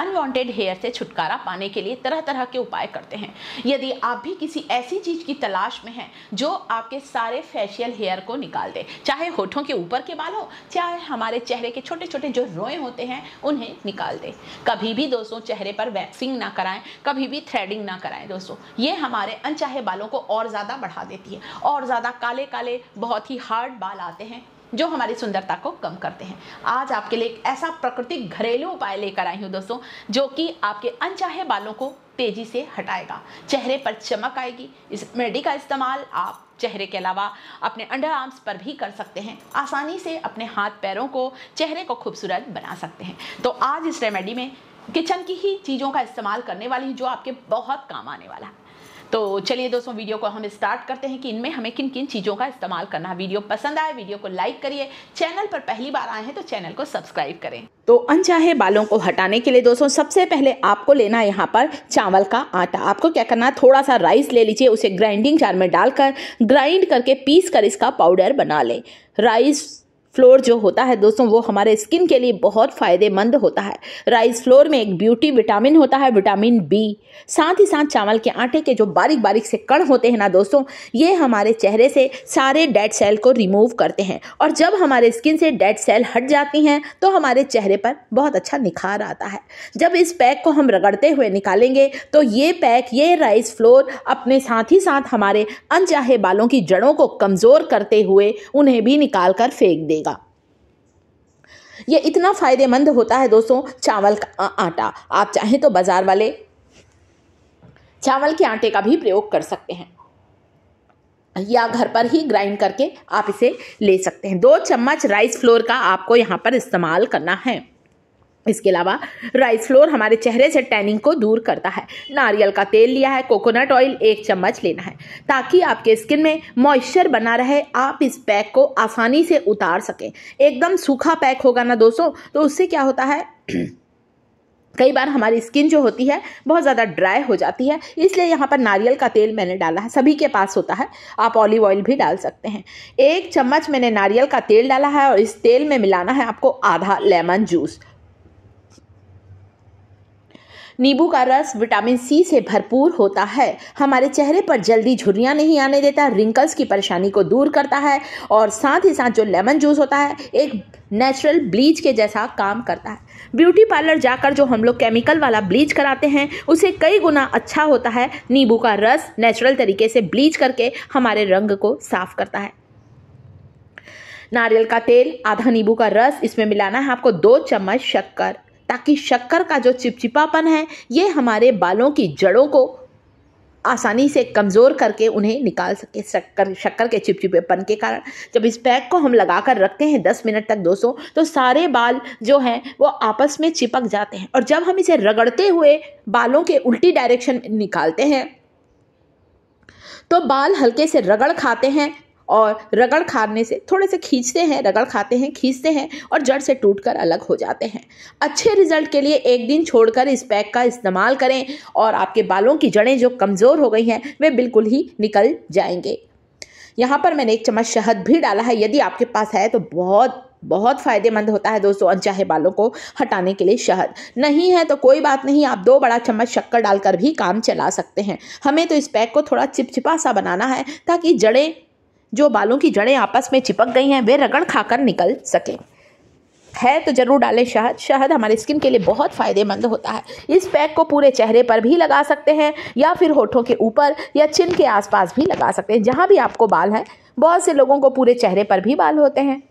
unwanted hair से छुटकारा पाने के लिए तरह तरह के उपाय करते हैं यदि आप भी किसी ऐसी चीज की तलाश में हैं जो आपके सारे फेशियल हेयर को निकाल दे चाहे होठों के ऊपर के बाल हो चाहे हमारे चेहरे के छोटे छोटे जो रोए होते हैं उन्हें निकाल दे कभी भी दोस्तों चेहरे पर वैक्सिंग ना कराएं कभी भी थ्रेडिंग ना कराएं दोस्तों ये हमारे अनचाहे बालों को और ज़्यादा बढ़ा देती है और ज़्यादा काले काले बहुत ही हार्ड बाल आते हैं जो हमारी सुंदरता को कम करते हैं आज आपके लिए एक ऐसा प्राकृतिक घरेलू उपाय लेकर आई हूँ दोस्तों जो कि आपके अनचाहे बालों को तेजी से हटाएगा चेहरे पर चमक आएगी इस मेडी का इस्तेमाल आप चेहरे के अलावा अपने अंडर आर्म्स पर भी कर सकते हैं आसानी से अपने हाथ पैरों को चेहरे को खूबसूरत बना सकते हैं तो आज इस रेमेडी में किचन की ही चीज़ों का इस्तेमाल करने वाली जो आपके बहुत काम आने वाला है तो चलिए दोस्तों वीडियो को हम स्टार्ट करते हैं कि इनमें हमें किन किन चीज़ों का इस्तेमाल करना है वीडियो पसंद आए वीडियो को लाइक करिए चैनल पर पहली बार आए हैं तो चैनल को सब्सक्राइब करें तो अनचाहे बालों को हटाने के लिए दोस्तों सबसे पहले आपको लेना है यहाँ पर चावल का आटा आपको क्या करना है थोड़ा सा राइस ले लीजिए उसे ग्राइंडिंग जार में डालकर ग्राइंड करके पीस कर इसका पाउडर बना लें राइस फ्लोर जो होता है दोस्तों वो हमारे स्किन के लिए बहुत फ़ायदेमंद होता है राइस फ्लोर में एक ब्यूटी विटामिन होता है विटामिन बी साथ ही साथ चावल के आटे के जो बारीक बारीक से कण होते हैं ना दोस्तों ये हमारे चेहरे से सारे डेड सेल को रिमूव करते हैं और जब हमारे स्किन से डेड सेल हट जाती हैं तो हमारे चेहरे पर बहुत अच्छा निखार आता है जब इस पैक को हम रगड़ते हुए निकालेंगे तो ये पैक ये राइस फ्लोर अपने साथ ही साथ हमारे अनचाहे बालों की जड़ों को कमज़ोर करते हुए उन्हें भी निकाल कर फेंक देगा ये इतना फ़ायदेमंद होता है दोस्तों चावल का आटा आप चाहें तो बाज़ार वाले चावल के आटे का भी प्रयोग कर सकते हैं या घर पर ही ग्राइंड करके आप इसे ले सकते हैं दो चम्मच राइस फ्लोर का आपको यहाँ पर इस्तेमाल करना है इसके अलावा राइस फ्लोर हमारे चेहरे से टैनिंग को दूर करता है नारियल का तेल लिया है कोकोनट ऑयल एक चम्मच लेना है ताकि आपके स्किन में मॉइस्चर बना रहे आप इस पैक को आसानी से उतार सकें एकदम सूखा पैक होगा ना दोस्तों तो उससे क्या होता है कई बार हमारी स्किन जो होती है बहुत ज़्यादा ड्राई हो जाती है इसलिए यहाँ पर नारियल का तेल मैंने डाला है सभी के पास होता है आप ऑलिव ऑयल भी डाल सकते हैं एक चम्मच मैंने नारियल का तेल डाला है और इस तेल में मिलाना है आपको आधा लेमन जूस नींबू का रस विटामिन सी से भरपूर होता है हमारे चेहरे पर जल्दी झुर्रियाँ नहीं आने देता रिंकल्स की परेशानी को दूर करता है और साथ ही साथ जो लेमन जूस होता है एक नेचुरल ब्लीच के जैसा काम करता है ब्यूटी पार्लर जाकर जो हम लोग केमिकल वाला ब्लीच कराते हैं उसे कई गुना अच्छा होता है नींबू का रस नेचुरल तरीके से ब्लीच करके हमारे रंग को साफ करता है नारियल का तेल आधा नींबू का रस इसमें मिलाना है आपको दो चम्मच शक्कर ताकि शक्कर का जो चिपचिपापन है ये हमारे बालों की जड़ों को आसानी से कमज़ोर करके उन्हें निकाल सके शक्कर शक्कर के चिपचिपेपन के कारण जब इस पैक को हम लगा कर रखते हैं दस मिनट तक दोस्तों तो सारे बाल जो हैं वो आपस में चिपक जाते हैं और जब हम इसे रगड़ते हुए बालों के उल्टी डायरेक्शन में निकालते हैं तो बाल हल्के से रगड़ खाते हैं और रगड़ खाने से थोड़े से खींचते हैं रगड़ खाते हैं खींचते हैं और जड़ से टूटकर अलग हो जाते हैं अच्छे रिजल्ट के लिए एक दिन छोड़कर इस पैक का इस्तेमाल करें और आपके बालों की जड़ें जो कमज़ोर हो गई हैं वे बिल्कुल ही निकल जाएंगे यहाँ पर मैंने एक चम्मच शहद भी डाला है यदि आपके पास है तो बहुत बहुत फ़ायदेमंद होता है दोस्तों अनचाहे बालों को हटाने के लिए शहद नहीं है तो कोई बात नहीं आप दो बड़ा चम्मच शक्कर डालकर भी काम चला सकते हैं हमें तो इस पैक को थोड़ा चिपचिपा सा बनाना है ताकि जड़ें जो बालों की जड़ें आपस में चिपक गई हैं वे रगड़ खाकर निकल सकें है तो ज़रूर डालें शहद शहद हमारे स्किन के लिए बहुत फ़ायदेमंद होता है इस पैक को पूरे चेहरे पर भी लगा सकते हैं या फिर होठों के ऊपर या चिन के आसपास भी लगा सकते हैं जहाँ भी आपको बाल हैं बहुत से लोगों को पूरे चेहरे पर भी बाल होते हैं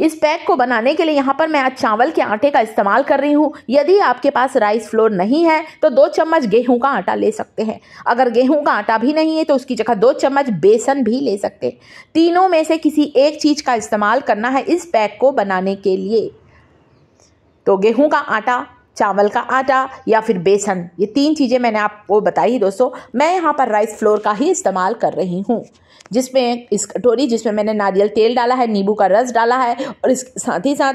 इस पैक को बनाने के लिए यहाँ पर मैं आज चावल के आटे का इस्तेमाल कर रही हूँ यदि आपके पास राइस फ्लोर नहीं है तो दो चम्मच गेहूं का आटा ले सकते हैं अगर गेहूं का आटा भी नहीं है तो उसकी जगह दो चम्मच बेसन भी ले सकते हैं तीनों में से किसी एक चीज़ का इस्तेमाल करना है इस पैक को बनाने के लिए तो गेहूं का आटा चावल का आटा या फिर बेसन ये तीन चीज़ें मैंने आपको बताई दोस्तों मैं यहाँ पर राइस फ्लोर का ही इस्तेमाल कर रही हूँ जिसमें इस कटोरी जिसमें मैंने नारियल तेल डाला है नींबू का रस डाला है और इस साथ ही साथ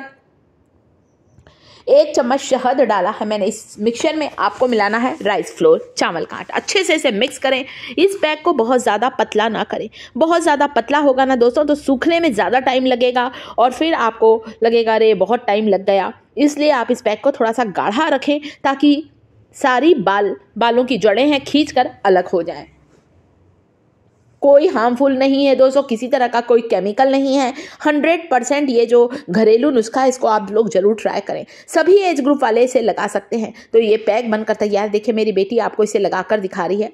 एक चम्मच शहद डाला है मैंने इस मिक्सचर में आपको मिलाना है राइस फ्लोर चावल का आटा अच्छे से इसे मिक्स करें इस पैक को बहुत ज़्यादा पतला ना करें बहुत ज़्यादा पतला होगा ना दोस्तों तो सूखने में ज़्यादा टाइम लगेगा और फिर आपको लगेगा अरे बहुत टाइम लग गया इसलिए आप इस पैक को थोड़ा सा गाढ़ा रखें ताकि सारी बाल बालों की जड़ें हैं खींच कर अलग हो जाएं कोई हार्मफुल नहीं है दोस्तों किसी तरह का कोई केमिकल नहीं है हंड्रेड परसेंट ये जो घरेलू नुस्खा है इसको आप लोग जरूर ट्राई करें सभी एज ग्रुप वाले इसे लगा सकते हैं तो ये पैक बनकर तैयार देखिए मेरी बेटी आपको इसे लगा कर दिखा रही है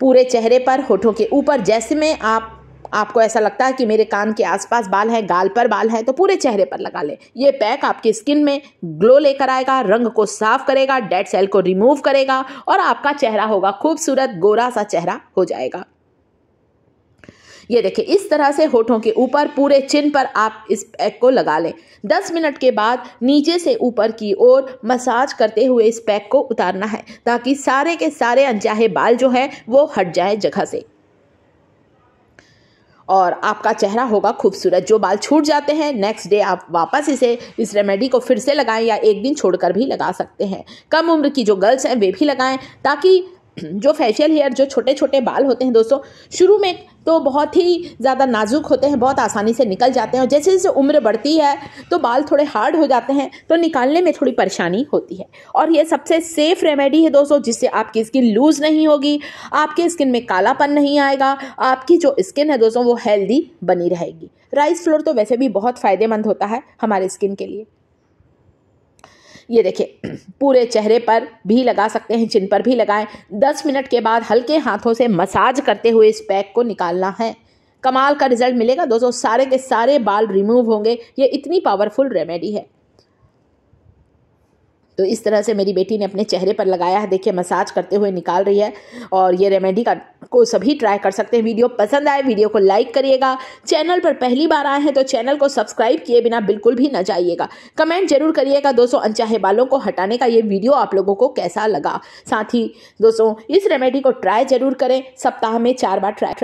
पूरे चेहरे पर होठों के ऊपर जैसे में आप आपको ऐसा लगता है कि मेरे कान के आसपास बाल हैं गाल पर बाल हैं तो पूरे चेहरे पर लगा लें ये पैक आपकी स्किन में ग्लो लेकर आएगा रंग को साफ करेगा डेड सेल को रिमूव करेगा और आपका चेहरा होगा खूबसूरत गोरा सा चेहरा हो जाएगा ये देखिए इस तरह से होठों के ऊपर पूरे चिन पर आप इस पैक को लगा लें 10 मिनट के बाद नीचे से ऊपर की ओर मसाज करते हुए इस पैक को उतारना है ताकि सारे के सारे अनचाहे बाल जो है वो हट जाए जगह से और आपका चेहरा होगा खूबसूरत जो बाल छूट जाते हैं नेक्स्ट डे आप वापस इसे इस रेमेडी को फिर से लगाएं या एक दिन छोड़कर भी लगा सकते हैं कम उम्र की जो गर्ल्स हैं वे भी लगाएं ताकि जो फेशियल हेयर जो छोटे छोटे बाल होते हैं दोस्तों शुरू में तो बहुत ही ज़्यादा नाजुक होते हैं बहुत आसानी से निकल जाते हैं और जैसे जैसे उम्र बढ़ती है तो बाल थोड़े हार्ड हो जाते हैं तो निकालने में थोड़ी परेशानी होती है और ये सबसे सेफ रेमेडी है दोस्तों जिससे आपकी स्किन लूज़ नहीं होगी आपके स्किन में कालापन नहीं आएगा आपकी जो स्किन है दोस्तों वो हेल्दी बनी रहेगी राइस फ्लोर तो वैसे भी बहुत फ़ायदेमंद होता है हमारे स्किन के लिए ये देखें पूरे चेहरे पर भी लगा सकते हैं चिन पर भी लगाएं दस मिनट के बाद हल्के हाथों से मसाज करते हुए इस पैक को निकालना है कमाल का रिजल्ट मिलेगा दोस्तों सारे के सारे बाल रिमूव होंगे ये इतनी पावरफुल रेमेडी है तो इस तरह से मेरी बेटी ने अपने चेहरे पर लगाया है देखिए मसाज करते हुए निकाल रही है और ये रेमेडी का को सभी ट्राई कर सकते हैं वीडियो पसंद आए वीडियो को लाइक करिएगा चैनल पर पहली बार आए हैं तो चैनल को सब्सक्राइब किए बिना बिल्कुल भी ना जाइएगा कमेंट जरूर करिएगा दोस्तों अनचाहे बालों को हटाने का ये वीडियो आप लोगों को कैसा लगा साथ ही दोस्तों इस रेमेडी को ट्राई जरूर करें सप्ताह में चार बार ट्राई